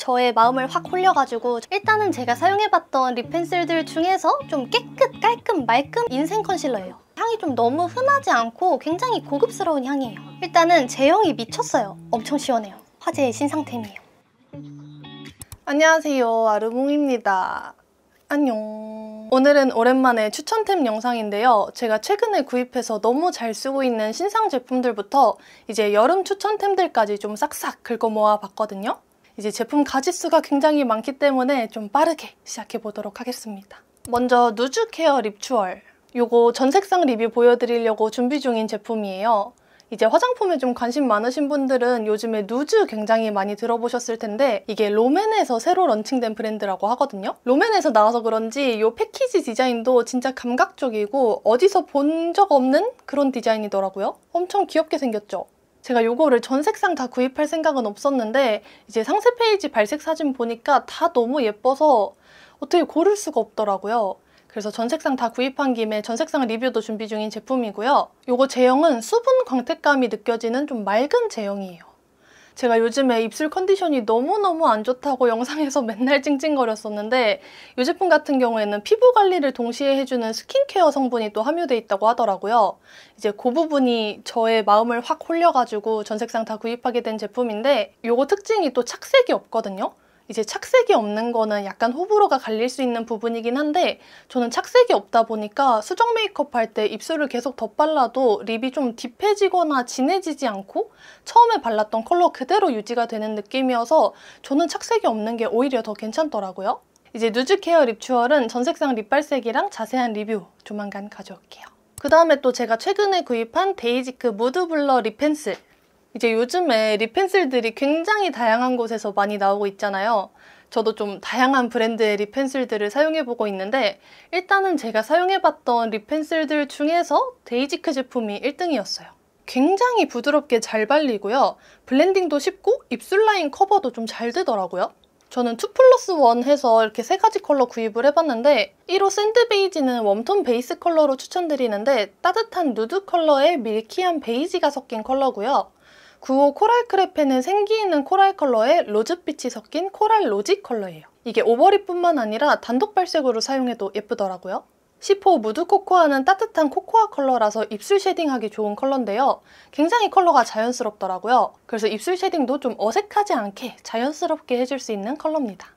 저의 마음을 확 음. 홀려가지고 일단은 제가 사용해봤던 립 펜슬들 중에서 좀 깨끗, 깔끔, 말끔 인생 컨실러예요. 향이 좀 너무 흔하지 않고 굉장히 고급스러운 향이에요. 일단은 제형이 미쳤어요. 엄청 시원해요. 화제의 신상템이에요. 안녕하세요. 아르몽입니다. 안녕. 오늘은 오랜만에 추천템 영상인데요. 제가 최근에 구입해서 너무 잘 쓰고 있는 신상 제품들부터 이제 여름 추천템들까지 좀 싹싹 긁어모아 봤거든요. 이제 제품 가짓수가 굉장히 많기 때문에 좀 빠르게 시작해 보도록 하겠습니다. 먼저 누즈 케어 립추얼 요거 전색상 리뷰 보여드리려고 준비 중인 제품이에요. 이제 화장품에 좀 관심 많으신 분들은 요즘에 누즈 굉장히 많이 들어보셨을 텐데 이게 로맨에서 새로 런칭된 브랜드라고 하거든요. 로맨에서 나와서 그런지 이 패키지 디자인도 진짜 감각적이고 어디서 본 적 없는 그런 디자인이더라고요. 엄청 귀엽게 생겼죠? 제가 요거를 전 색상 다 구입할 생각은 없었는데 이제 상세 페이지 발색 사진 보니까 다 너무 예뻐서 어떻게 고를 수가 없더라고요. 그래서 전 색상 다 구입한 김에 전 색상 리뷰도 준비 중인 제품이고요. 요거 제형은 수분 광택감이 느껴지는 좀 맑은 제형이에요. 제가 요즘에 입술 컨디션이 너무너무 안 좋다고 영상에서 맨날 찡찡거렸었는데 이 제품 같은 경우에는 피부 관리를 동시에 해주는 스킨케어 성분이 또 함유돼 있다고 하더라고요. 이제 그 부분이 저의 마음을 확 홀려가지고 전 색상 다 구입하게 된 제품인데 요거 특징이 또 착색이 없거든요. 이제 착색이 없는 거는 약간 호불호가 갈릴 수 있는 부분이긴 한데 저는 착색이 없다 보니까 수정 메이크업 할 때 입술을 계속 덧발라도 립이 좀 딥해지거나 진해지지 않고 처음에 발랐던 컬러 그대로 유지가 되는 느낌이어서 저는 착색이 없는 게 오히려 더 괜찮더라고요. 이제 누즈 케어 립추얼은 전색상 립발색이랑 자세한 리뷰 조만간 가져올게요. 그 다음에 또 제가 최근에 구입한 데이지크 무드 블러 립 펜슬 이제 요즘에 립펜슬들이 굉장히 다양한 곳에서 많이 나오고 있잖아요. 저도 좀 다양한 브랜드의 립펜슬들을 사용해보고 있는데 일단은 제가 사용해봤던 립펜슬들 중에서 데이지크 제품이 1등이었어요. 굉장히 부드럽게 잘 발리고요. 블렌딩도 쉽고 입술 라인 커버도 좀 잘 되더라고요. 저는 2 플러스 1 해서 이렇게 세 가지 컬러 구입을 해봤는데 1호 샌드 베이지는 웜톤 베이스 컬러로 추천드리는데 따뜻한 누드 컬러에 밀키한 베이지가 섞인 컬러고요. 구호 코랄 크레페는 생기 있는 코랄 컬러에 로즈빛이 섞인 코랄 로지 컬러예요. 이게 오버립뿐만 아니라 단독 발색으로 사용해도 예쁘더라고요. 10호 무드 코코아는 따뜻한 코코아 컬러라서 입술 쉐딩하기 좋은 컬러인데요. 굉장히 컬러가 자연스럽더라고요. 그래서 입술 쉐딩도 좀 어색하지 않게 자연스럽게 해줄 수 있는 컬러입니다.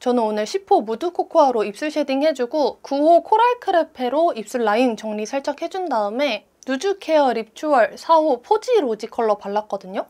저는 오늘 10호 무드 코코아로 입술 쉐딩 해주고 9호 코랄 크레페로 입술 라인 정리 살짝 해준 다음에 누즈케어 립추얼 4호 포지 로지 컬러 발랐거든요.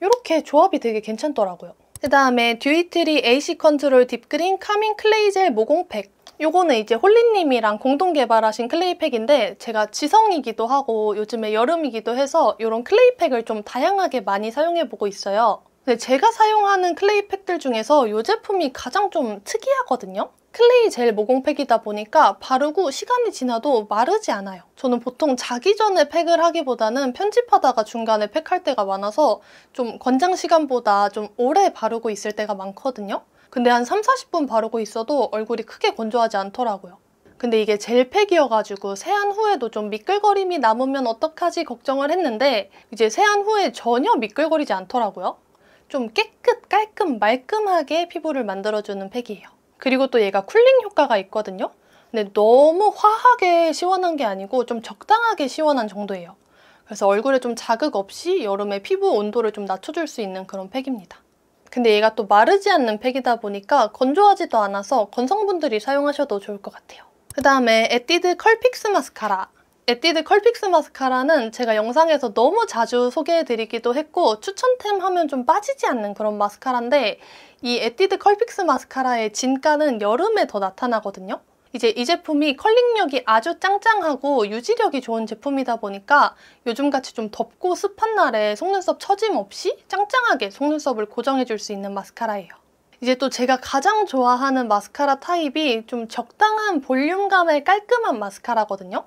이렇게 조합이 되게 괜찮더라고요. 그 다음에 듀이트리 AC 컨트롤 딥그린 카밍 클레이젤 모공팩 요거는 이제 홀리님이랑 공동 개발하신 클레이팩인데 제가 지성이기도 하고 요즘에 여름이기도 해서 이런 클레이팩을 좀 다양하게 많이 사용해보고 있어요. 근데 제가 사용하는 클레이팩들 중에서 이 제품이 가장 좀 특이하거든요. 클레이 젤 모공팩이다 보니까 바르고 시간이 지나도 마르지 않아요. 저는 보통 자기 전에 팩을 하기보다는 편집하다가 중간에 팩할 때가 많아서 좀 권장 시간보다 좀 오래 바르고 있을 때가 많거든요. 근데 한 3, 40분 바르고 있어도 얼굴이 크게 건조하지 않더라고요. 근데 이게 젤팩이어가지고 세안 후에도 좀 미끌거림이 남으면 어떡하지 걱정을 했는데 이제 세안 후에 전혀 미끌거리지 않더라고요. 좀 깨끗, 깔끔, 말끔하게 피부를 만들어주는 팩이에요. 그리고 또 얘가 쿨링 효과가 있거든요. 근데 너무 화하게 시원한 게 아니고 좀 적당하게 시원한 정도예요. 그래서 얼굴에 좀 자극 없이 여름에 피부 온도를 좀 낮춰줄 수 있는 그런 팩입니다. 근데 얘가 또 마르지 않는 팩이다 보니까 건조하지도 않아서 건성분들이 사용하셔도 좋을 것 같아요. 그 다음에 에뛰드 컬픽스 마스카라 에뛰드 컬픽스 마스카라는 제가 영상에서 너무 자주 소개해드리기도 했고 추천템 하면 좀 빠지지 않는 그런 마스카라인데 이 에뛰드 컬픽스 마스카라의 진가는 여름에 더 나타나거든요. 이제 이 제품이 컬링력이 아주 짱짱하고 유지력이 좋은 제품이다 보니까 요즘같이 좀 덥고 습한 날에 속눈썹 처짐 없이 짱짱하게 속눈썹을 고정해줄 수 있는 마스카라예요. 이제 또 제가 가장 좋아하는 마스카라 타입이 좀 적당한 볼륨감의 깔끔한 마스카라거든요.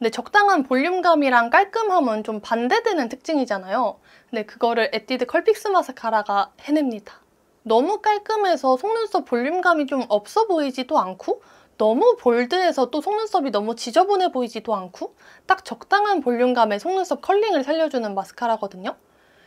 근데 적당한 볼륨감이랑 깔끔함은 좀 반대되는 특징이잖아요. 근데 그거를 에뛰드 컬픽스 마스카라가 해냅니다. 너무 깔끔해서 속눈썹 볼륨감이 좀 없어 보이지도 않고 너무 볼드해서 또 속눈썹이 너무 지저분해 보이지도 않고 딱 적당한 볼륨감의 속눈썹 컬링을 살려주는 마스카라거든요.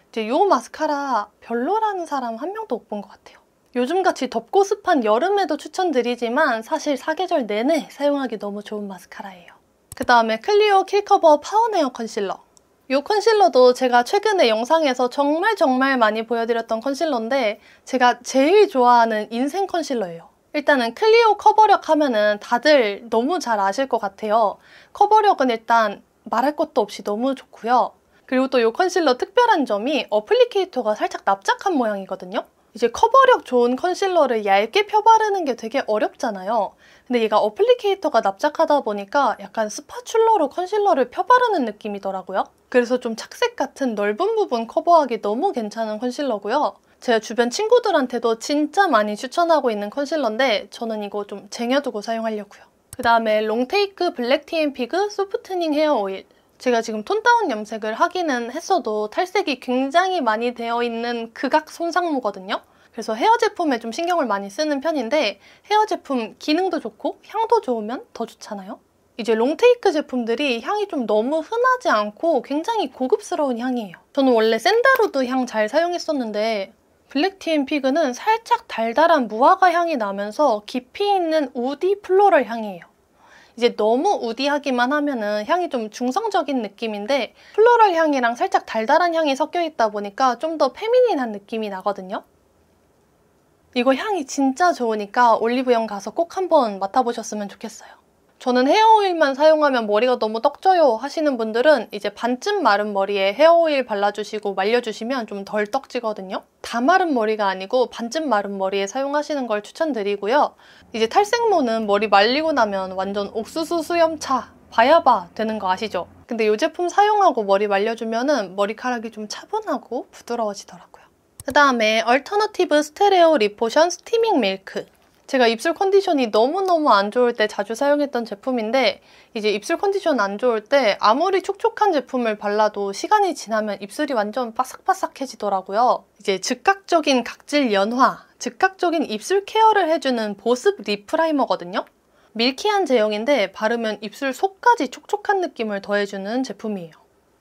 이제 이 마스카라 별로라는 사람 한 명도 못 본 것 같아요. 요즘같이 덥고 습한 여름에도 추천드리지만 사실 사계절 내내 사용하기 너무 좋은 마스카라예요. 그 다음에 클리오 킬커버 파워네어 컨실러 이 컨실러도 제가 최근에 영상에서 정말 정말 많이 보여드렸던 컨실러인데 제가 제일 좋아하는 인생 컨실러예요. 일단은 클리오 커버력 하면은 다들 너무 잘 아실 것 같아요. 커버력은 일단 말할 것도 없이 너무 좋고요. 그리고 또 이 컨실러 특별한 점이 어플리케이터가 살짝 납작한 모양이거든요. 이제 커버력 좋은 컨실러를 얇게 펴바르는 게 되게 어렵잖아요. 근데 얘가 어플리케이터가 납작하다 보니까 약간 스파츌러로 컨실러를 펴바르는 느낌이더라고요. 그래서 좀 착색 같은 넓은 부분 커버하기 너무 괜찮은 컨실러고요. 제가 주변 친구들한테도 진짜 많이 추천하고 있는 컨실러인데 저는 이거 좀 쟁여두고 사용하려고요. 그 다음에 롱테이크 블랙 TM 피그 소프트닝 헤어 오일 제가 지금 톤다운 염색을 하기는 했어도 탈색이 굉장히 많이 되어 있는 극악 손상모거든요. 그래서 헤어 제품에 좀 신경을 많이 쓰는 편인데 헤어 제품 기능도 좋고 향도 좋으면 더 좋잖아요. 이제 롱테이크 제품들이 향이 좀 너무 흔하지 않고 굉장히 고급스러운 향이에요. 저는 원래 샌다로드 향 잘 사용했었는데 블랙티앤 피그는 살짝 달달한 무화과 향이 나면서 깊이 있는 우디 플로럴 향이에요. 이제 너무 우디하기만 하면은 향이 좀 중성적인 느낌인데 플로럴 향이랑 살짝 달달한 향이 섞여 있다 보니까 좀 더 페미닌한 느낌이 나거든요. 이거 향이 진짜 좋으니까 올리브영 가서 꼭 한번 맡아보셨으면 좋겠어요. 저는 헤어오일만 사용하면 머리가 너무 떡져요 하시는 분들은 이제 반쯤 마른 머리에 헤어오일 발라주시고 말려주시면 좀 덜 떡지거든요. 다 마른 머리가 아니고 반쯤 마른 머리에 사용하시는 걸 추천드리고요. 이제 탈색모는 머리 말리고 나면 완전 옥수수 수염차 봐야봐 되는 거 아시죠? 근데 이 제품 사용하고 머리 말려주면 머리카락이 좀 차분하고 부드러워지더라고요. 그 다음에 얼터너티브 스테레오 리포션 스티밍 밀크 제가 입술 컨디션이 너무너무 안 좋을 때 자주 사용했던 제품인데 이제 입술 컨디션 안 좋을 때 아무리 촉촉한 제품을 발라도 시간이 지나면 입술이 완전 바삭바삭해지더라고요. 이제 즉각적인 각질 연화, 즉각적인 입술 케어를 해주는 보습 리프라이머거든요. 밀키한 제형인데 바르면 입술 속까지 촉촉한 느낌을 더해주는 제품이에요.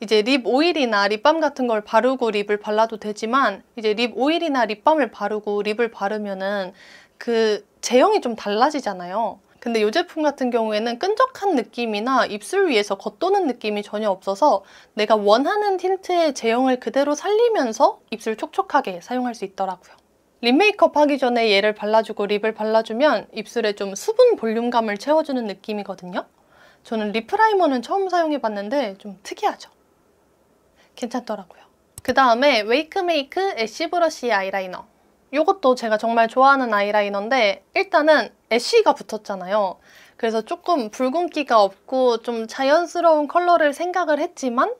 이제 립 오일이나 립밤 같은 걸 바르고 립을 발라도 되지만 이제 립 오일이나 립밤을 바르고 립을 바르면은 그 제형이 좀 달라지잖아요. 근데 이 제품 같은 경우에는 끈적한 느낌이나 입술 위에서 겉도는 느낌이 전혀 없어서 내가 원하는 틴트의 제형을 그대로 살리면서 입술 촉촉하게 사용할 수 있더라고요. 립 메이크업 하기 전에 얘를 발라주고 립을 발라주면 입술에 좀 수분 볼륨감을 채워주는 느낌이거든요. 저는 립 프라이머는 처음 사용해봤는데 좀 특이하죠? 괜찮더라고요. 그 다음에 웨이크메이크 애쉬 브러쉬 아이라이너 이것도 제가 정말 좋아하는 아이라이너인데 일단은 애쉬가 붙었잖아요. 그래서 조금 붉은기가 없고 좀 자연스러운 컬러를 생각을 했지만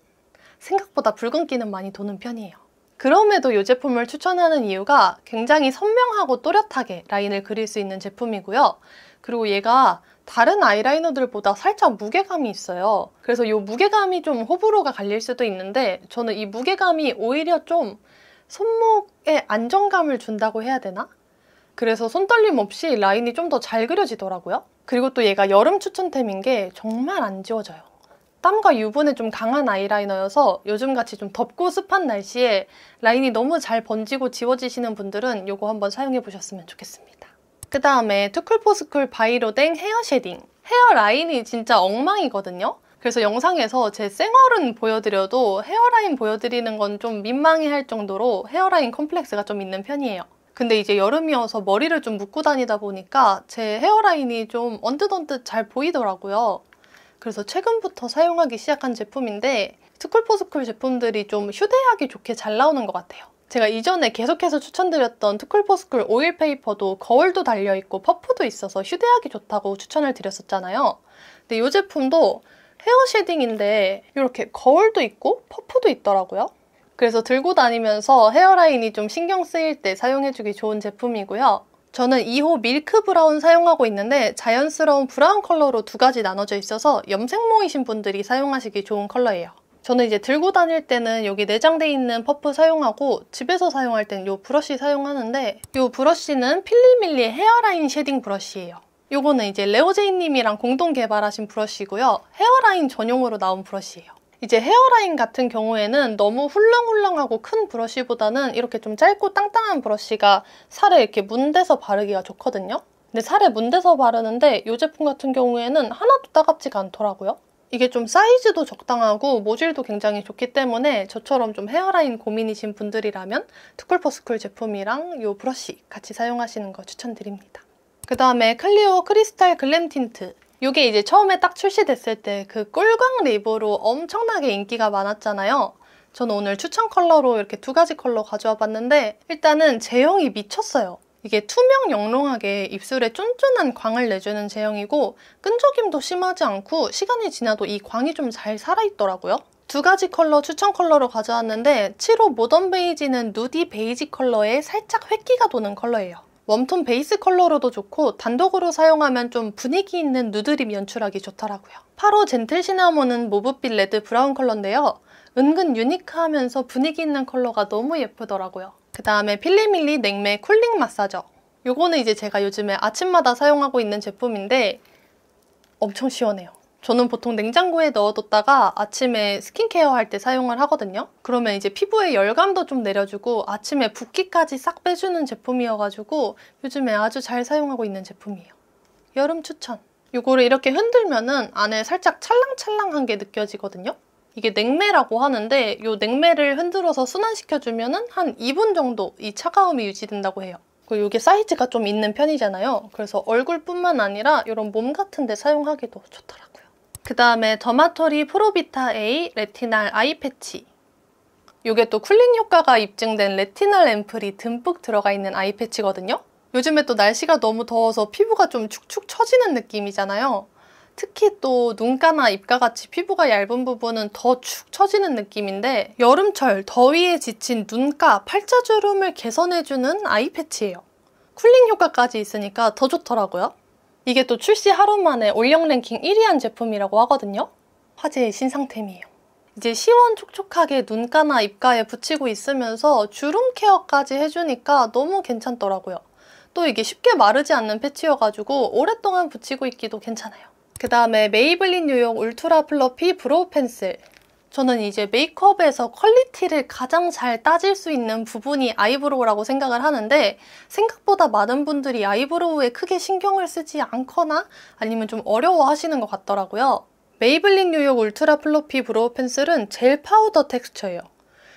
생각보다 붉은기는 많이 도는 편이에요. 그럼에도 이 제품을 추천하는 이유가 굉장히 선명하고 또렷하게 라인을 그릴 수 있는 제품이고요. 그리고 얘가 다른 아이라이너들보다 살짝 무게감이 있어요. 그래서 이 무게감이 좀 호불호가 갈릴 수도 있는데 저는 이 무게감이 오히려 좀 손목에 안정감을 준다고 해야 되나? 그래서 손떨림 없이 라인이 좀 더 잘 그려지더라고요. 그리고 또 얘가 여름 추천템인 게 정말 안 지워져요. 땀과 유분에 좀 강한 아이라이너여서 요즘같이 좀 덥고 습한 날씨에 라인이 너무 잘 번지고 지워지시는 분들은 이거 한번 사용해보셨으면 좋겠습니다. 그 다음에 투쿨포스쿨 바이로댕 헤어 쉐딩 헤어 라인이 진짜 엉망이거든요? 그래서 영상에서 제쌩얼은 보여드려도 헤어라인 보여드리는 건 좀 민망해 할 정도로 헤어라인 컴플렉스가 좀 있는 편이에요. 근데 이제 여름이어서 머리를 좀 묶고 다니다 보니까 제 헤어라인이 좀 언뜻언뜻 잘 보이더라고요. 그래서 최근부터 사용하기 시작한 제품인데 투쿨포스쿨 제품들이 좀 휴대하기 좋게 잘 나오는 것 같아요. 제가 이전에 계속해서 추천드렸던 투쿨포스쿨 오일 페이퍼도 거울도 달려있고 퍼프도 있어서 휴대하기 좋다고 추천을 드렸었잖아요. 근데 이 제품도 헤어 쉐딩인데 이렇게 거울도 있고 퍼프도 있더라고요. 그래서 들고 다니면서 헤어라인이 좀 신경 쓰일 때 사용해주기 좋은 제품이고요. 저는 2호 밀크 브라운 사용하고 있는데 자연스러운 브라운 컬러로 두 가지 나눠져 있어서 염색모이신 분들이 사용하시기 좋은 컬러예요. 저는 이제 들고 다닐 때는 여기 내장되어 있는 퍼프 사용하고 집에서 사용할 때는 이 브러쉬 사용하는데 이 브러쉬는 필리밀리 헤어라인 쉐딩 브러쉬예요. 이거는 이제 레오제이님이랑 공동 개발하신 브러쉬고요. 헤어라인 전용으로 나온 브러쉬예요. 이제 헤어라인 같은 경우에는 너무 훌렁훌렁하고 큰 브러쉬보다는 이렇게 좀 짧고 땅땅한 브러쉬가 살에 이렇게 문대서 바르기가 좋거든요. 근데 살에 문대서 바르는데 이 제품 같은 경우에는 하나도 따갑지가 않더라고요. 이게 좀 사이즈도 적당하고 모질도 굉장히 좋기 때문에 저처럼 좀 헤어라인 고민이신 분들이라면 투쿨퍼스쿨 제품이랑 이 브러쉬 같이 사용하시는 거 추천드립니다. 그 다음에 클리오 크리스탈 글램 틴트 이게 이제 처음에 딱 출시됐을 때 그 꿀광 립으로 엄청나게 인기가 많았잖아요. 저는 오늘 추천 컬러로 이렇게 두 가지 컬러 가져와 봤는데 일단은 제형이 미쳤어요. 이게 투명 영롱하게 입술에 쫀쫀한 광을 내주는 제형이고 끈적임도 심하지 않고 시간이 지나도 이 광이 좀 잘 살아있더라고요. 두 가지 컬러 추천 컬러로 가져왔는데 7호 모던 베이지는 누디 베이지 컬러에 살짝 회기가 도는 컬러예요. 웜톤 베이스 컬러로도 좋고 단독으로 사용하면 좀 분위기 있는 누드립 연출하기 좋더라고요. 8호 젠틀 시나몬은 모브빛 레드 브라운 컬러인데요. 은근 유니크하면서 분위기 있는 컬러가 너무 예쁘더라고요. 그 다음에 필리밀리 냉매 쿨링 마사저. 요거는 이제 제가 요즘에 아침마다 사용하고 있는 제품인데 엄청 시원해요. 저는 보통 냉장고에 넣어뒀다가 아침에 스킨케어 할 때 사용을 하거든요. 그러면 이제 피부에 열감도 좀 내려주고 아침에 붓기까지 싹 빼주는 제품이어가지고 요즘에 아주 잘 사용하고 있는 제품이에요. 여름 추천! 이거를 이렇게 흔들면은 안에 살짝 찰랑찰랑한 게 느껴지거든요. 이게 냉매라고 하는데 이 냉매를 흔들어서 순환시켜주면은 한 2분 정도 이 차가움이 유지된다고 해요. 그리고 이게 사이즈가 좀 있는 편이잖아요. 그래서 얼굴뿐만 아니라 이런 몸 같은 데 사용하기도 좋더라. 고요 그 다음에 더마토리 프로비타 A 레티날 아이 패치 요게또 쿨링 효과가 입증된 레티날 앰플이 듬뿍 들어가 있는 아이 패치거든요. 요즘에 또 날씨가 너무 더워서 피부가 좀 축축 처지는 느낌이잖아요. 특히 또 눈가나 입가 같이 피부가 얇은 부분은 더 축 처지는 느낌인데 여름철 더위에 지친 눈가, 팔자주름을 개선해주는 아이 패치예요. 쿨링 효과까지 있으니까 더 좋더라고요. 이게 또 출시 하루 만에 올영 랭킹 1위한 제품이라고 하거든요. 화제의 신상템이에요. 이제 시원촉촉하게 눈가나 입가에 붙이고 있으면서 주름 케어까지 해주니까 너무 괜찮더라고요. 또 이게 쉽게 마르지 않는 패치여가지고 오랫동안 붙이고 있기도 괜찮아요. 그 다음에 메이블린 뉴욕 울트라 플러피 브로우 펜슬 저는 이제 메이크업에서 퀄리티를 가장 잘 따질 수 있는 부분이 아이브로우라고 생각을 하는데 생각보다 많은 분들이 아이브로우에 크게 신경을 쓰지 않거나 아니면 좀 어려워하시는 것 같더라고요. 메이블린 뉴욕 울트라 플로피 브로우 펜슬은 젤 파우더 텍스처예요.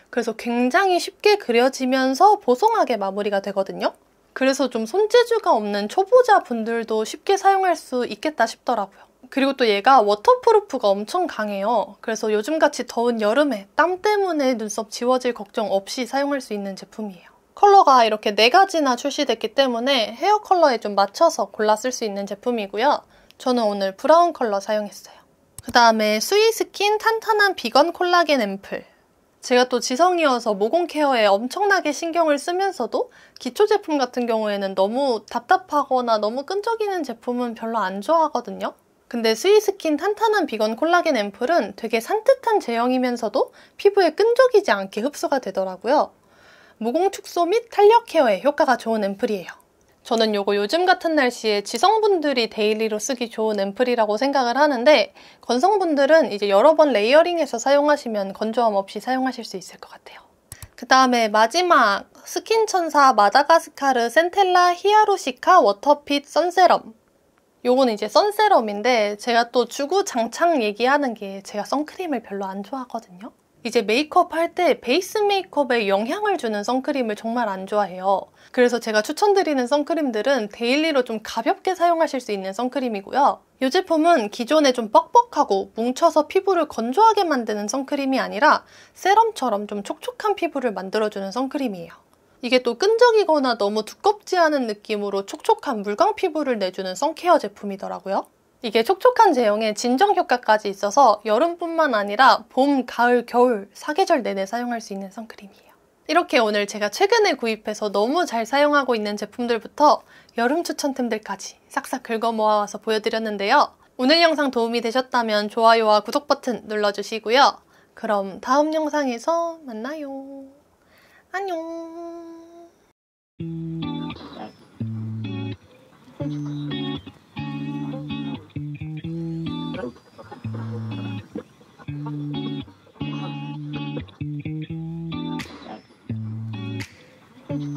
그래서 굉장히 쉽게 그려지면서 보송하게 마무리가 되거든요. 그래서 좀 손재주가 없는 초보자분들도 쉽게 사용할 수 있겠다 싶더라고요. 그리고 또 얘가 워터프루프가 엄청 강해요. 그래서 요즘같이 더운 여름에 땀 때문에 눈썹 지워질 걱정 없이 사용할 수 있는 제품이에요. 컬러가 이렇게 4가지나 출시됐기 때문에 헤어 컬러에 좀 맞춰서 골라 쓸 수 있는 제품이고요. 저는 오늘 브라운 컬러 사용했어요. 그 다음에 스위스킨 탄탄한 비건 콜라겐 앰플 제가 또 지성이어서 모공 케어에 엄청나게 신경을 쓰면서도 기초 제품 같은 경우에는 너무 답답하거나 너무 끈적이는 제품은 별로 안 좋아하거든요. 근데 스위스킨 탄탄한 비건 콜라겐 앰플은 되게 산뜻한 제형이면서도 피부에 끈적이지 않게 흡수가 되더라고요. 무공 축소 및 탄력 케어에 효과가 좋은 앰플이에요. 저는 요거 요즘 같은 날씨에 지성분들이 데일리로 쓰기 좋은 앰플이라고 생각을 하는데 건성분들은 이제 여러 번 레이어링해서 사용하시면 건조함 없이 사용하실 수 있을 것 같아요. 그 다음에 마지막 스킨천사 마다가스카르 센텔라 히아로시카 워터핏 선세럼 요건 이제 선세럼인데 제가 또 주구장창 얘기하는 게 제가 선크림을 별로 안 좋아하거든요. 이제 메이크업 할 때 베이스 메이크업에 영향을 주는 선크림을 정말 안 좋아해요. 그래서 제가 추천드리는 선크림들은 데일리로 좀 가볍게 사용하실 수 있는 선크림이고요. 이 제품은 기존에 좀 뻑뻑하고 뭉쳐서 피부를 건조하게 만드는 선크림이 아니라 세럼처럼 좀 촉촉한 피부를 만들어주는 선크림이에요. 이게 또 끈적이거나 너무 두껍지 않은 느낌으로 촉촉한 물광 피부를 내주는 선케어 제품이더라고요. 이게 촉촉한 제형에 진정 효과까지 있어서 여름뿐만 아니라 봄, 가을, 겨울 사계절 내내 사용할 수 있는 선크림이에요. 이렇게 오늘 제가 최근에 구입해서 너무 잘 사용하고 있는 제품들부터 여름 추천템들까지 싹싹 긁어 모아와서 보여드렸는데요. 오늘 영상 도움이 되셨다면 좋아요와 구독 버튼 눌러주시고요. 그럼 다음 영상에서 만나요. 안녕!